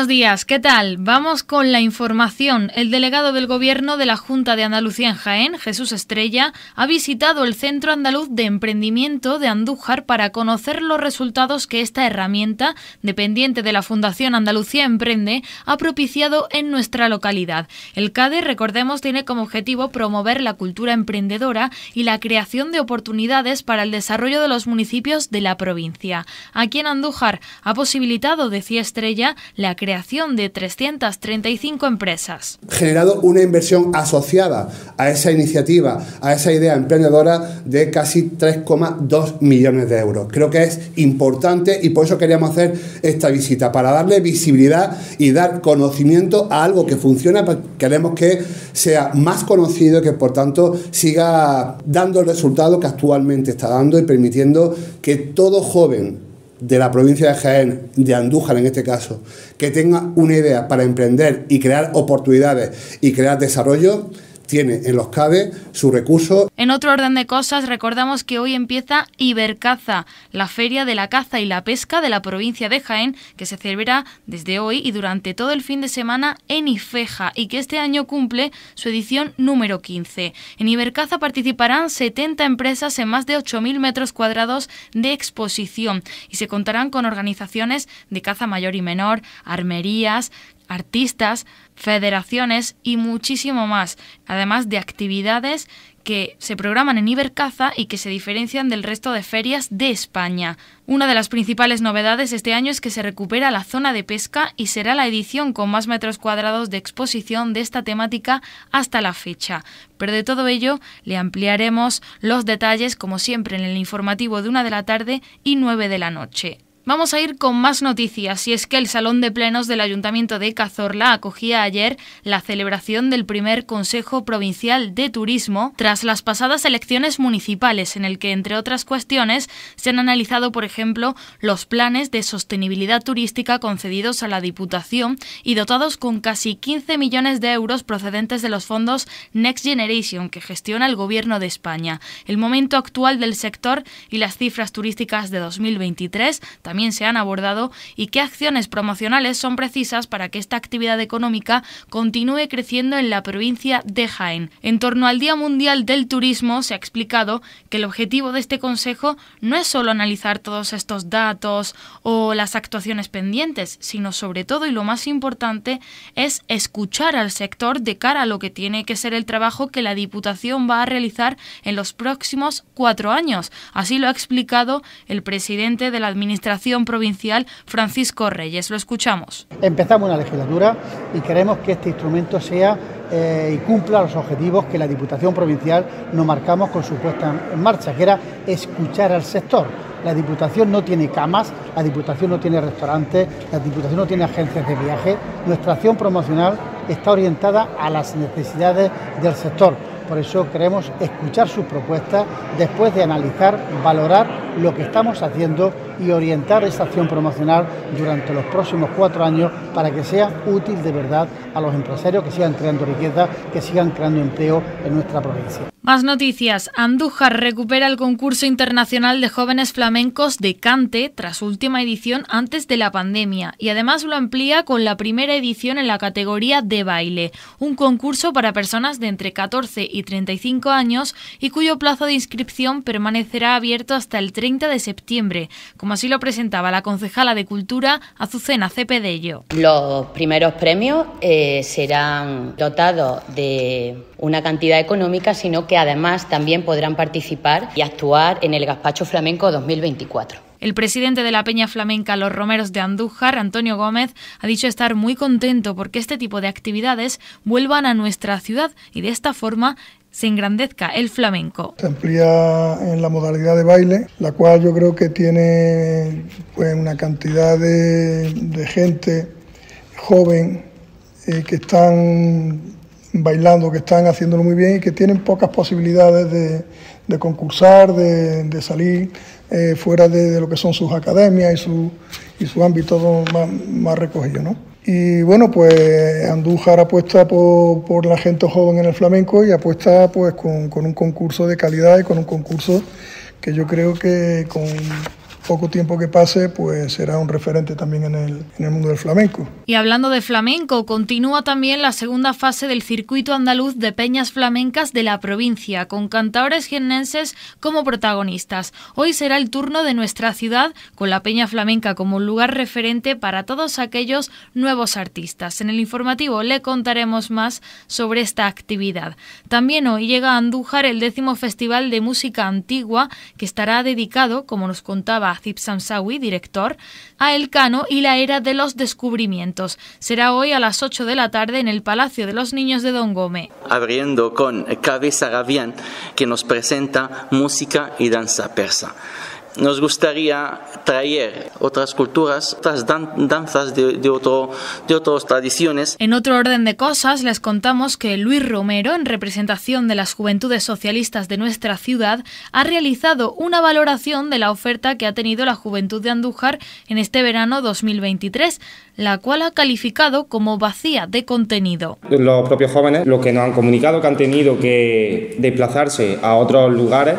buenos días. ¿Qué tal? Vamos con la información. El delegado del Gobierno de la Junta de Andalucía en Jaén, Jesús Estrella, ha visitado el Centro Andaluz de Emprendimiento de Andújar para conocer los resultados que esta herramienta, dependiente de la Fundación Andalucía Emprende, ha propiciado en nuestra localidad. El CADE, recordemos, tiene como objetivo promover la cultura emprendedora y la creación de oportunidades para el desarrollo de los municipios de la provincia. Aquí en Andújar ha posibilitado, decía Estrella, la creación creación de 335 empresas. Generado una inversión asociada a esa iniciativa, a esa idea emprendedora de casi 3,2 millones de euros. Creo que es importante y por eso queríamos hacer esta visita, para darle visibilidad y dar conocimiento a algo que funciona, pues queremos que sea más conocido, y que por tanto siga dando el resultado que actualmente está dando y permitiendo que todo joven de la provincia de Jaén, de Andújar en este caso, que tenga una idea para emprender y crear oportunidades y crear desarrollo, tiene en los CABE su recurso. En otro orden de cosas, recordamos que hoy empieza Ibercaza, la feria de la caza y la pesca de la provincia de Jaén, que se celebrará desde hoy y durante todo el fin de semana en Ifeja y que este año cumple su edición número 15. En Ibercaza participarán 70 empresas en más de 8.000 metros cuadrados de exposición y se contarán con organizaciones de caza mayor y menor, armerías, artistas, federaciones y muchísimo más, además de actividades que se programan en Ibercaza y que se diferencian del resto de ferias de España. Una de las principales novedades este año es que se recupera la zona de pesca y será la edición con más metros cuadrados de exposición de esta temática hasta la fecha. Pero de todo ello le ampliaremos los detalles como siempre en el informativo de una de la tarde y nueve de la noche. Vamos a ir con más noticias, y es que el Salón de Plenos del Ayuntamiento de Cazorla acogía ayer la celebración del primer Consejo Provincial de Turismo tras las pasadas elecciones municipales, en el que, entre otras cuestiones, se han analizado, por ejemplo, los planes de sostenibilidad turística concedidos a la Diputación y dotados con casi 15 millones de euros procedentes de los fondos Next Generation que gestiona el Gobierno de España, el momento actual del sector y las cifras turísticas de 2023 también se han abordado y qué acciones promocionales son precisas para que esta actividad económica continúe creciendo en la provincia de Jaén. En torno al Día Mundial del Turismo se ha explicado que el objetivo de este Consejo no es solo analizar todos estos datos o las actuaciones pendientes, sino sobre todo y lo más importante es escuchar al sector de cara a lo que tiene que ser el trabajo que la Diputación va a realizar en los próximos cuatro años. Así lo ha explicado el presidente de la Administración Diputación Provincial Francisco Reyes. Lo escuchamos. Empezamos una legislatura y queremos que este instrumento sea eh, y cumpla los objetivos que la Diputación Provincial nos marcamos con su puesta en marcha, que era escuchar al sector. La Diputación no tiene camas, la Diputación no tiene restaurantes, la Diputación no tiene agencias de viaje. Nuestra acción promocional está orientada a las necesidades del sector. Por eso queremos escuchar sus propuestas después de analizar, valorar lo que estamos haciendo y orientar esta acción promocional durante los próximos cuatro años para que sea útil de verdad a los empresarios que sigan creando riqueza, que sigan creando empleo en nuestra provincia. Más noticias. Andújar recupera el concurso internacional de jóvenes flamencos de Cante tras su última edición antes de la pandemia y además lo amplía con la primera edición en la categoría de baile, un concurso para personas de entre 14 y 35 años y cuyo plazo de inscripción permanecerá abierto hasta el 3 30 de septiembre, como así lo presentaba la concejala de Cultura, Azucena Cepedello. Los primeros premios eh, serán dotados de una cantidad económica, sino que además también podrán participar y actuar en el Gaspacho Flamenco 2024. El presidente de la Peña Flamenca Los Romeros de Andújar, Antonio Gómez, ha dicho estar muy contento porque este tipo de actividades vuelvan a nuestra ciudad y de esta forma se engrandezca el flamenco. Se amplía en la modalidad de baile, la cual yo creo que tiene pues, una cantidad de, gente joven eh, que están bailando, que están haciéndolo muy bien y que tienen pocas posibilidades de, concursar, de, salir eh, fuera de, lo que son sus academias y su, y su ámbito más, más recogido. ¿no? Y bueno, pues Andújar apuesta por, la gente joven en el flamenco y apuesta pues con un concurso de calidad y con un concurso que yo creo que con, poco tiempo que pase, pues será un referente también en el, mundo del flamenco. Y hablando de flamenco, continúa también la segunda fase del circuito andaluz de peñas flamencas de la provincia, con cantadores jiennenses como protagonistas. Hoy será el turno de nuestra ciudad, con la peña flamenca como un lugar referente para todos aquellos nuevos artistas. En el informativo le contaremos más sobre esta actividad. También hoy llega a Andújar el décimo Festival de Música Antigua, que estará dedicado, como nos contaba Cip Samsawi, director, a El Cano y la era de los descubrimientos. Será hoy a las 8 de la tarde en el Palacio de los Niños de Don Gómez. Abriendo con Cabeza Gavián, que nos presenta música y danza persa nos gustaría traer otras culturas, otras danzas de, de otras tradiciones. En otro orden de cosas, les contamos que Luis Romero, en representación de las juventudes socialistas de nuestra ciudad, ha realizado una valoración de la oferta que ha tenido la juventud de Andújar en este verano 2023, la cual ha calificado como vacía de contenido. Los propios jóvenes, lo que nos han comunicado que han tenido que desplazarse a otros lugares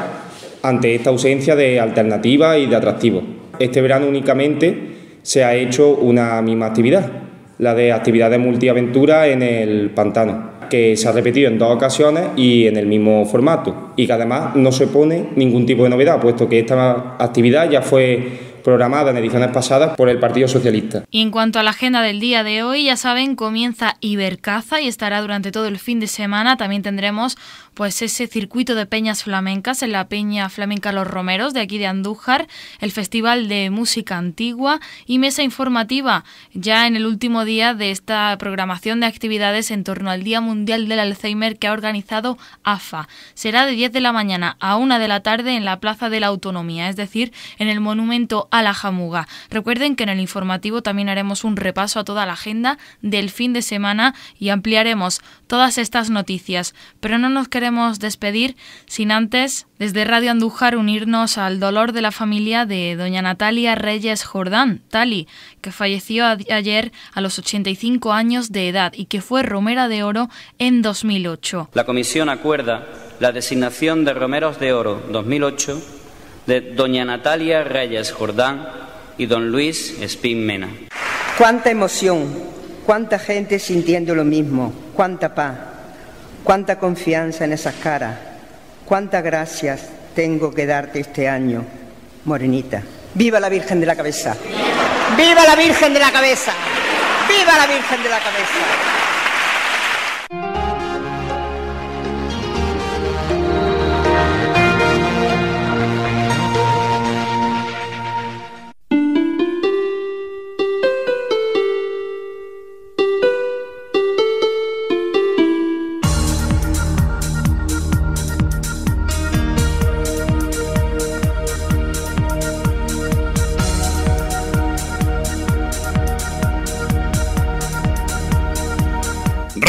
ante esta ausencia de alternativas y de atractivos. Este verano únicamente se ha hecho una misma actividad, la de actividades multiaventura en el pantano, que se ha repetido en dos ocasiones y en el mismo formato, y que además no se pone ningún tipo de novedad, puesto que esta actividad ya fue programada en ediciones pasadas por el Partido Socialista. Y en cuanto a la agenda del día de hoy, ya saben, comienza Ibercaza y estará durante todo el fin de semana. También tendremos pues ese circuito de peñas flamencas en la Peña Flamenca Los Romeros de aquí de Andújar, el Festival de Música Antigua y mesa informativa ya en el último día de esta programación de actividades en torno al Día Mundial del Alzheimer que ha organizado AFA. Será de 10 de la mañana a 1 de la tarde en la Plaza de la Autonomía, es decir, en el monumento a la jamuga. Recuerden que en el informativo también haremos un repaso a toda la agenda del fin de semana y ampliaremos todas estas noticias. Pero no nos queremos despedir sin antes, desde Radio Andújar, unirnos al dolor de la familia de doña Natalia Reyes Jordán, Tali, que falleció ayer a los 85 años de edad y que fue Romera de Oro en 2008. La comisión acuerda la designación de Romeros de Oro 2008 de doña Natalia Reyes Jordán y don Luis Espín Mena. Cuánta emoción, cuánta gente sintiendo lo mismo, cuánta paz, cuánta confianza en esas caras, cuántas gracias tengo que darte este año, Morenita. ¡Viva la Virgen de la Cabeza! ¡Viva la Virgen de la Cabeza! ¡Viva la Virgen de la Cabeza!